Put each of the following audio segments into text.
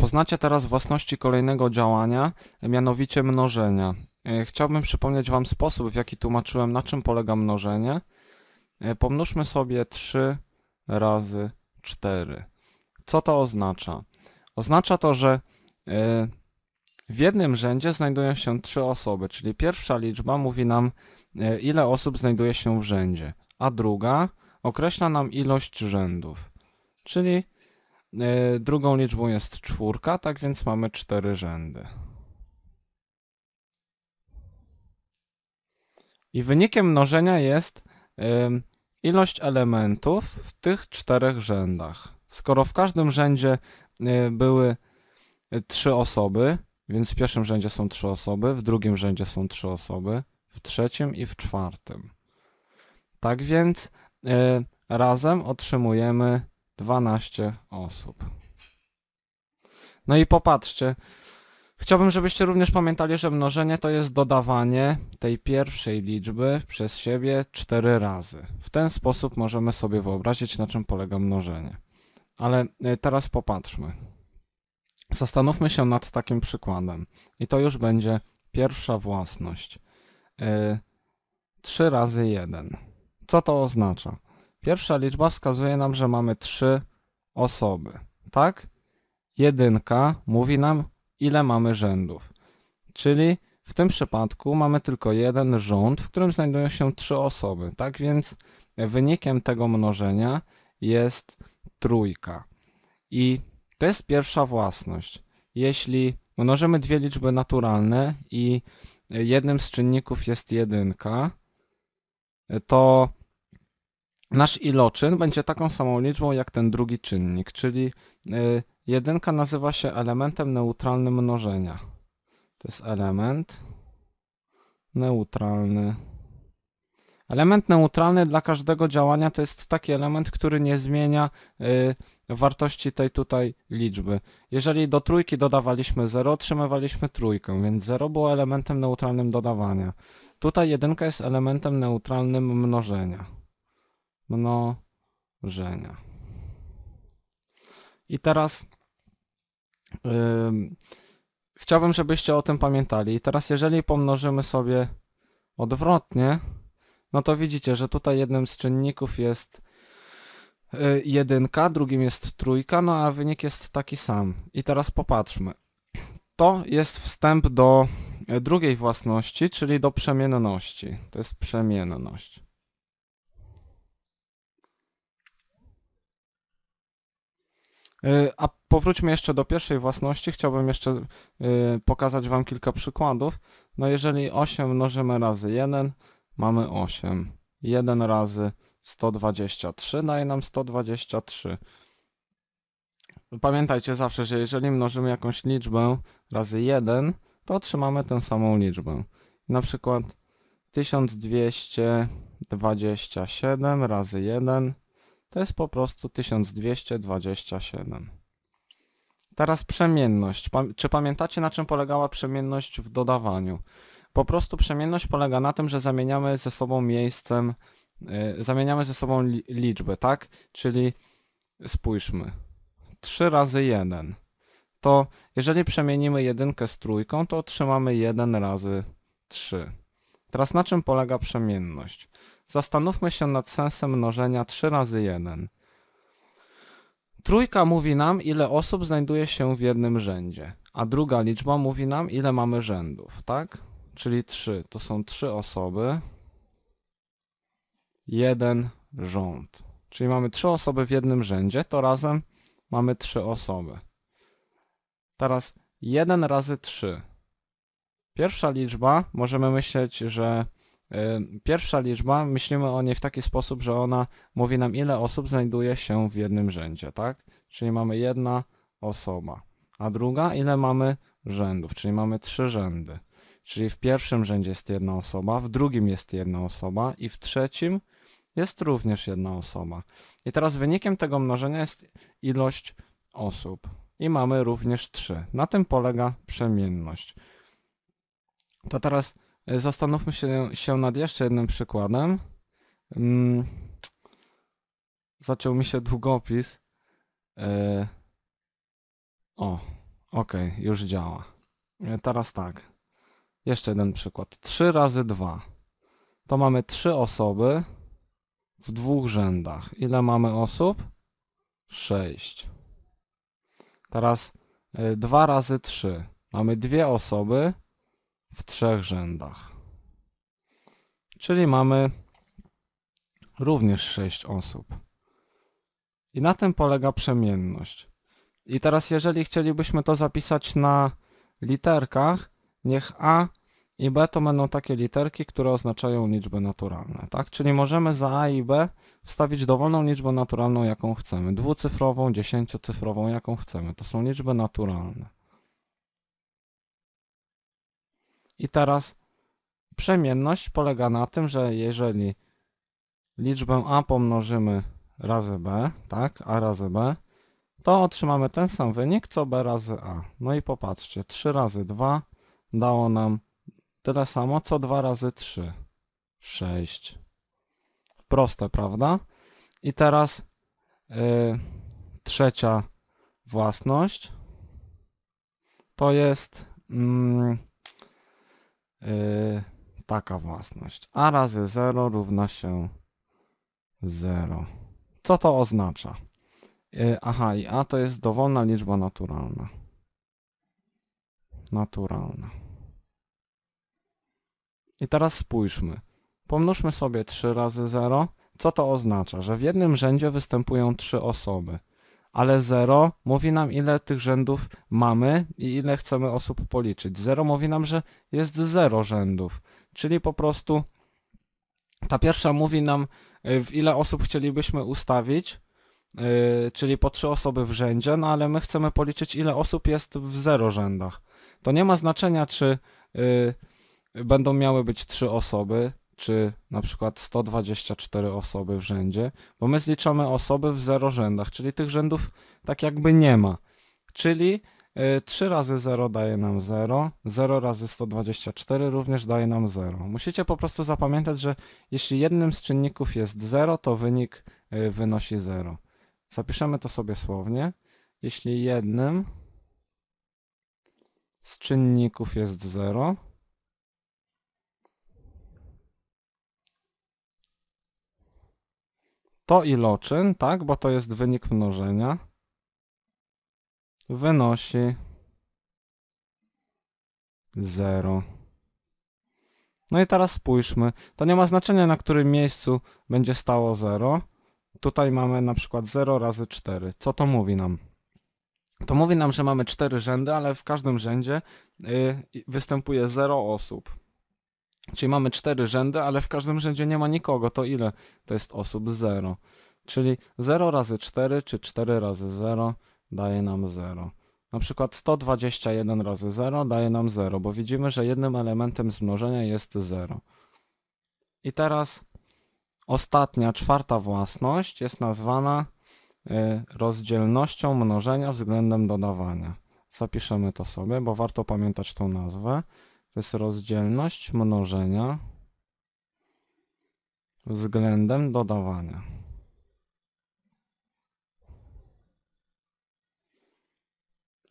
Poznacie teraz własności kolejnego działania, mianowicie mnożenia. E, chciałbym przypomnieć Wam sposób, w jaki tłumaczyłem, na czym polega mnożenie. E, pomnóżmy sobie 3 razy 4. Co to oznacza? Oznacza to, że e, w jednym rzędzie znajdują się trzy osoby, czyli pierwsza liczba mówi nam, ile osób znajduje się w rzędzie, a druga określa nam ilość rzędów. Czyli E, drugą liczbą jest czwórka, tak więc mamy cztery rzędy. I wynikiem mnożenia jest ilość elementów w tych czterech rzędach. Skoro w każdym rzędzie e, były e, trzy osoby, więc w pierwszym rzędzie są trzy osoby, w drugim rzędzie są trzy osoby, w trzecim i w czwartym. Tak więc razem otrzymujemy 12 osób. No i popatrzcie. Chciałbym, żebyście również pamiętali, że mnożenie to jest dodawanie tej pierwszej liczby przez siebie 4 razy. W ten sposób możemy sobie wyobrazić, na czym polega mnożenie. Ale y, teraz popatrzmy. Zastanówmy się nad takim przykładem. I to już będzie pierwsza własność. Yy, 3 razy 1. Co to oznacza? Pierwsza liczba wskazuje nam, że mamy trzy osoby, tak? Jedynka mówi nam, ile mamy rzędów. Czyli w tym przypadku mamy tylko jeden rząd, w którym znajdują się trzy osoby. Tak więc wynikiem tego mnożenia jest trójka. I to jest pierwsza własność. Jeśli mnożymy dwie liczby naturalne i jednym z czynników jest jedynka, to nasz iloczyn będzie taką samą liczbą jak ten drugi czynnik, czyli y, jedynka nazywa się elementem neutralnym mnożenia. To jest element neutralny. Element neutralny dla każdego działania to jest taki element, który nie zmienia y, wartości tej tutaj liczby. Jeżeli do trójki dodawaliśmy 0, otrzymywaliśmy trójkę, więc 0 było elementem neutralnym dodawania. Tutaj jedynka jest elementem neutralnym mnożenia mnożenia. I teraz yy, chciałbym, żebyście o tym pamiętali. I teraz jeżeli pomnożymy sobie odwrotnie, no to widzicie, że tutaj jednym z czynników jest y, jedynka, drugim jest trójka, no a wynik jest taki sam. I teraz popatrzmy. To jest wstęp do y, drugiej własności, czyli do przemienności. To jest przemienność. E, a powróćmy jeszcze do pierwszej własności. Chciałbym jeszcze e, pokazać Wam kilka przykładów. No jeżeli 8 mnożymy razy 1, mamy 8. 1 razy 123 daje no nam 123. Pamiętajcie zawsze, że jeżeli mnożymy jakąś liczbę razy 1, to otrzymamy tę samą liczbę. Na przykład 1227 razy 1 to jest po prostu 1227. Teraz przemienność. Czy pamiętacie na czym polegała przemienność w dodawaniu? Po prostu przemienność polega na tym, że zamieniamy ze sobą miejscem, e, zamieniamy ze sobą liczbę, tak? Czyli spójrzmy. 3 razy 1. To jeżeli przemienimy jedynkę z trójką, to otrzymamy 1 razy 3. Teraz na czym polega przemienność? Zastanówmy się nad sensem mnożenia 3 razy 1. Trójka mówi nam, ile osób znajduje się w jednym rzędzie, a druga liczba mówi nam, ile mamy rzędów, tak? Czyli 3. To są 3 osoby, jeden rząd. Czyli mamy 3 osoby w jednym rzędzie, to razem mamy 3 osoby. Teraz 1 razy 3. Pierwsza liczba, możemy myśleć, że e, Pierwsza liczba, myślimy o niej w taki sposób, że ona mówi nam ile osób znajduje się w jednym rzędzie, tak? Czyli mamy jedna osoba. A druga, ile mamy rzędów, czyli mamy trzy rzędy. Czyli w pierwszym rzędzie jest jedna osoba, w drugim jest jedna osoba i w trzecim jest również jedna osoba. I teraz wynikiem tego mnożenia jest ilość osób. I mamy również trzy. Na tym polega przemienność. To teraz e, zastanówmy się, się nad jeszcze jednym przykładem. Mm. Zaciął mi się długopis. E, o, okej, okay, już działa. E, teraz tak. Jeszcze jeden przykład. 3 razy 2. To mamy 3 osoby w dwóch rzędach. Ile mamy osób? 6. Teraz 2 razy 3. Mamy 2 osoby w trzech rzędach. Czyli mamy również 6 osób. I na tym polega przemienność. I teraz jeżeli chcielibyśmy to zapisać na literkach, niech A i B to będą takie literki, które oznaczają liczby naturalne, tak? Czyli możemy za A i B wstawić dowolną liczbę naturalną, jaką chcemy. Dwucyfrową, dziesięciocyfrową, jaką chcemy. To są liczby naturalne. I teraz przemienność polega na tym, że jeżeli liczbę a pomnożymy razy b, tak, a razy b, to otrzymamy ten sam wynik, co b razy a. No i popatrzcie, 3 razy 2 dało nam tyle samo, co 2 razy 3, 6. Proste, prawda? I teraz yy, trzecia własność to jest... Yy, Yy, taka własność. A razy 0 równa się 0. Co to oznacza? Yy, aha, i A to jest dowolna liczba naturalna. Naturalna. I teraz spójrzmy. Pomnóżmy sobie 3 razy 0. Co to oznacza? Że w jednym rzędzie występują 3 osoby ale 0 mówi nam ile tych rzędów mamy i ile chcemy osób policzyć. 0 mówi nam, że jest 0 rzędów, czyli po prostu ta pierwsza mówi nam y, w ile osób chcielibyśmy ustawić, y, czyli po 3 osoby w rzędzie, no ale my chcemy policzyć ile osób jest w 0 rzędach. To nie ma znaczenia czy y, będą miały być 3 osoby, liczy na przykład 124 osoby w rzędzie, bo my zliczamy osoby w 0 rzędach, czyli tych rzędów tak jakby nie ma. Czyli 3 y, razy 0 daje nam 0, 0 razy 124 również daje nam 0. Musicie po prostu zapamiętać, że jeśli jednym z czynników jest 0, to wynik y, wynosi 0. Zapiszemy to sobie słownie. Jeśli jednym z czynników jest 0, To iloczyn, tak, bo to jest wynik mnożenia, wynosi 0. No i teraz spójrzmy. To nie ma znaczenia, na którym miejscu będzie stało 0. Tutaj mamy na przykład 0 razy 4. Co to mówi nam? To mówi nam, że mamy 4 rzędy, ale w każdym rzędzie y, występuje 0 osób. Czyli mamy cztery rzędy, ale w każdym rzędzie nie ma nikogo. To ile? To jest osób 0. Czyli 0 razy 4 czy 4 razy 0 daje nam 0. Na przykład 121 razy 0 daje nam 0, bo widzimy, że jednym elementem zmnożenia jest 0. I teraz ostatnia, czwarta własność jest nazwana y, rozdzielnością mnożenia względem dodawania. Zapiszemy to sobie, bo warto pamiętać tą nazwę. To jest rozdzielność mnożenia względem dodawania.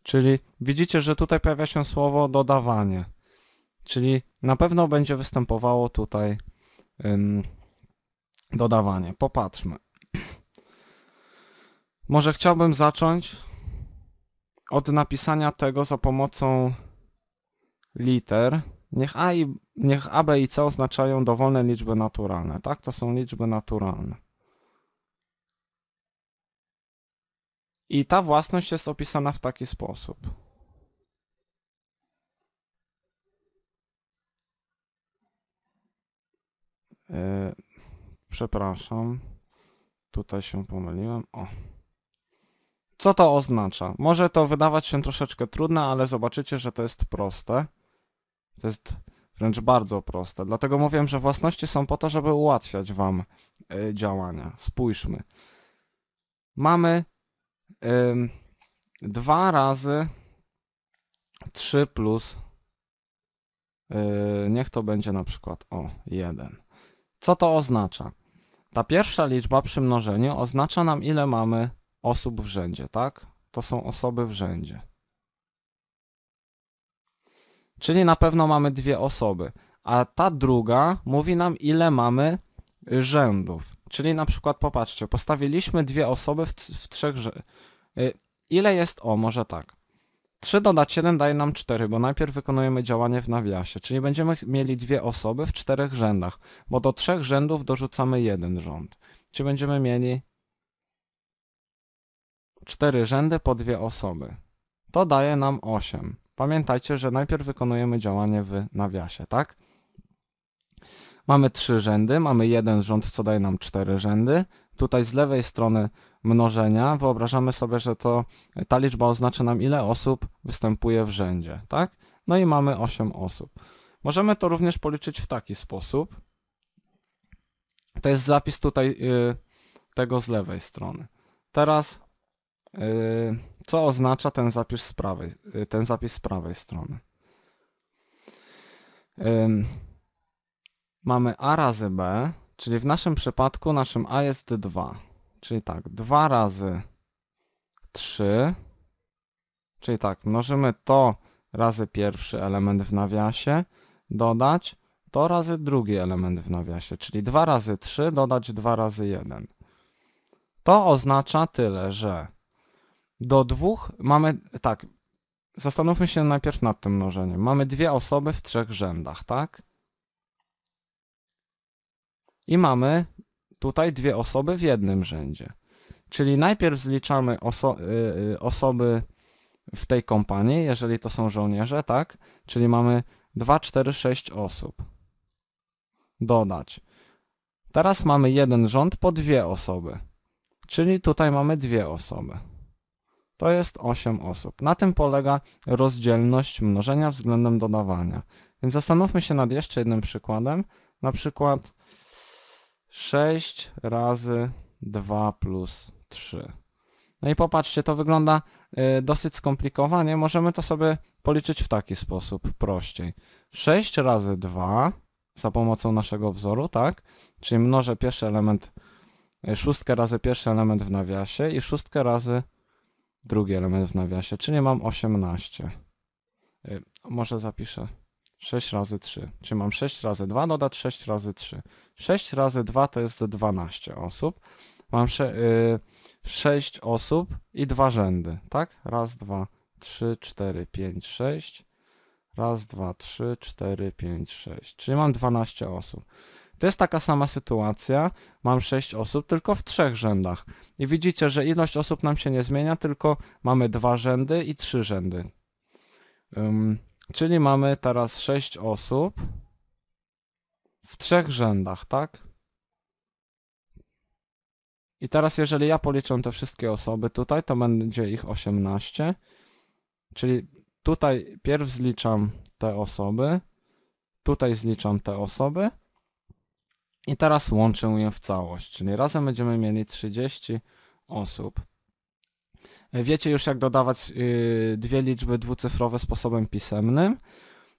Czyli widzicie, że tutaj pojawia się słowo dodawanie. Czyli na pewno będzie występowało tutaj ym, dodawanie. Popatrzmy. Może chciałbym zacząć od napisania tego za pomocą liter, niech A, i, niech A, B i C oznaczają dowolne liczby naturalne, tak? To są liczby naturalne. I ta własność jest opisana w taki sposób. Yy, przepraszam, tutaj się pomyliłem. O. Co to oznacza? Może to wydawać się troszeczkę trudne, ale zobaczycie, że to jest proste. To jest wręcz bardzo proste. Dlatego mówię, że własności są po to, żeby ułatwiać Wam y, działania. Spójrzmy. Mamy y, 2 razy 3 plus y, niech to będzie na przykład o 1. Co to oznacza? Ta pierwsza liczba przy mnożeniu oznacza nam ile mamy osób w rzędzie, tak? To są osoby w rzędzie. Czyli na pewno mamy dwie osoby. A ta druga mówi nam, ile mamy rzędów. Czyli na przykład, popatrzcie, postawiliśmy dwie osoby w, w trzech rzędach. Y, ile jest o, może tak. 3 dodać 1 daje nam 4, bo najpierw wykonujemy działanie w nawiasie, czyli będziemy mieli dwie osoby w czterech rzędach, bo do trzech rzędów dorzucamy jeden rząd. Czyli będziemy mieli 4 rzędy po dwie osoby. To daje nam 8. Pamiętajcie, że najpierw wykonujemy działanie w nawiasie, tak? Mamy trzy rzędy, mamy jeden rząd, co daje nam cztery rzędy. Tutaj z lewej strony mnożenia wyobrażamy sobie, że to ta liczba oznacza nam ile osób występuje w rzędzie, tak? No i mamy 8 osób. Możemy to również policzyć w taki sposób. To jest zapis tutaj yy, tego z lewej strony. Teraz co oznacza ten zapis z prawej, ten zapis z prawej strony. Mamy a razy b, czyli w naszym przypadku naszym a jest 2. Czyli tak, 2 razy 3, czyli tak, mnożymy to razy pierwszy element w nawiasie, dodać to razy drugi element w nawiasie, czyli 2 razy 3 dodać 2 razy 1. To oznacza tyle, że do dwóch mamy, tak, zastanówmy się najpierw nad tym mnożeniem. Mamy dwie osoby w trzech rzędach, tak? I mamy tutaj dwie osoby w jednym rzędzie. Czyli najpierw zliczamy oso y, y, osoby w tej kompanii, jeżeli to są żołnierze, tak? Czyli mamy 2, 4, 6 osób. Dodać. Teraz mamy jeden rząd po dwie osoby. Czyli tutaj mamy dwie osoby to jest 8 osób. Na tym polega rozdzielność mnożenia względem dodawania. Więc zastanówmy się nad jeszcze jednym przykładem. Na przykład 6 razy 2 plus 3. No i popatrzcie, to wygląda y, dosyć skomplikowanie. Możemy to sobie policzyć w taki sposób, prościej. 6 razy 2 za pomocą naszego wzoru, tak? Czyli mnożę pierwszy element, y, szóstkę razy pierwszy element w nawiasie i szóstkę razy drugi element w nawiasie, czyli mam 18. Y, może zapiszę 6 razy 3, Czy mam 6 razy 2, dodać 6 razy 3. 6 razy 2 to jest 12 osób. Mam 6 y, osób i dwa rzędy, tak? Raz, dwa, trzy, cztery, pięć, sześć. Raz, dwa, trzy, cztery, pięć, sześć. Czyli mam 12 osób. To jest taka sama sytuacja, mam 6 osób tylko w trzech rzędach. I widzicie, że ilość osób nam się nie zmienia, tylko mamy dwa rzędy i trzy rzędy. Um, czyli mamy teraz 6 osób w trzech rzędach, tak? I teraz jeżeli ja policzę te wszystkie osoby tutaj, to będzie ich 18. Czyli tutaj pierw zliczam te osoby, tutaj zliczam te osoby, i teraz łączę je w całość, czyli razem będziemy mieli 30 osób. Wiecie już jak dodawać y, dwie liczby dwucyfrowe sposobem pisemnym.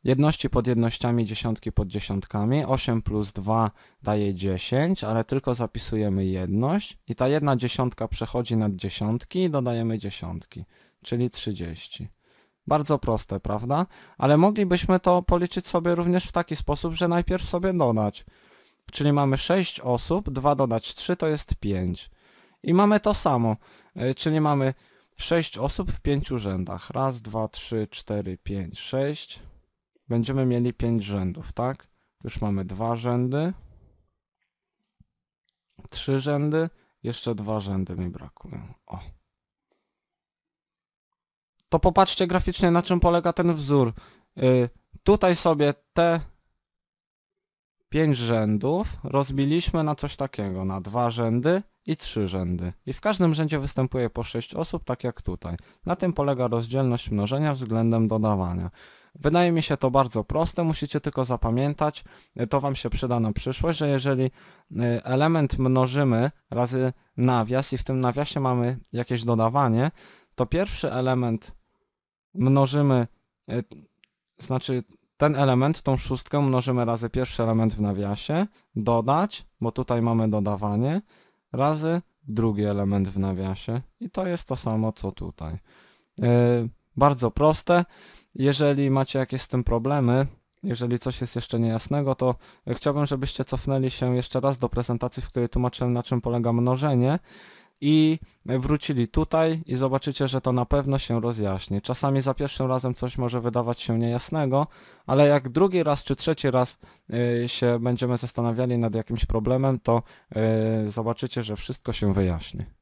Jedności pod jednościami, dziesiątki pod dziesiątkami. 8 plus 2 daje 10, ale tylko zapisujemy jedność i ta jedna dziesiątka przechodzi nad dziesiątki i dodajemy dziesiątki, czyli 30. Bardzo proste, prawda? Ale moglibyśmy to policzyć sobie również w taki sposób, że najpierw sobie dodać. Czyli mamy 6 osób, 2 dodać 3 to jest 5. I mamy to samo, e, czyli mamy 6 osób w 5 rzędach. Raz, 2, 3, 4, 5, 6. Będziemy mieli 5 rzędów, tak? Już mamy 2 rzędy, 3 rzędy, jeszcze 2 rzędy mi brakują. O. To popatrzcie graficznie na czym polega ten wzór. Yy, tutaj sobie te pięć rzędów rozbiliśmy na coś takiego, na dwa rzędy i trzy rzędy. I w każdym rzędzie występuje po sześć osób, tak jak tutaj. Na tym polega rozdzielność mnożenia względem dodawania. Wydaje mi się to bardzo proste, musicie tylko zapamiętać, to Wam się przyda na przyszłość, że jeżeli y, element mnożymy razy nawias i w tym nawiasie mamy jakieś dodawanie, to pierwszy element mnożymy, y, znaczy ten element, tą szóstkę mnożymy razy pierwszy element w nawiasie, dodać, bo tutaj mamy dodawanie, razy drugi element w nawiasie i to jest to samo co tutaj. Yy, bardzo proste. Jeżeli macie jakieś z tym problemy, jeżeli coś jest jeszcze niejasnego, to chciałbym, żebyście cofnęli się jeszcze raz do prezentacji, w której tłumaczyłem na czym polega mnożenie i wrócili tutaj i zobaczycie, że to na pewno się rozjaśni. Czasami za pierwszym razem coś może wydawać się niejasnego, ale jak drugi raz czy trzeci raz y, się będziemy zastanawiali nad jakimś problemem, to y, zobaczycie, że wszystko się wyjaśni.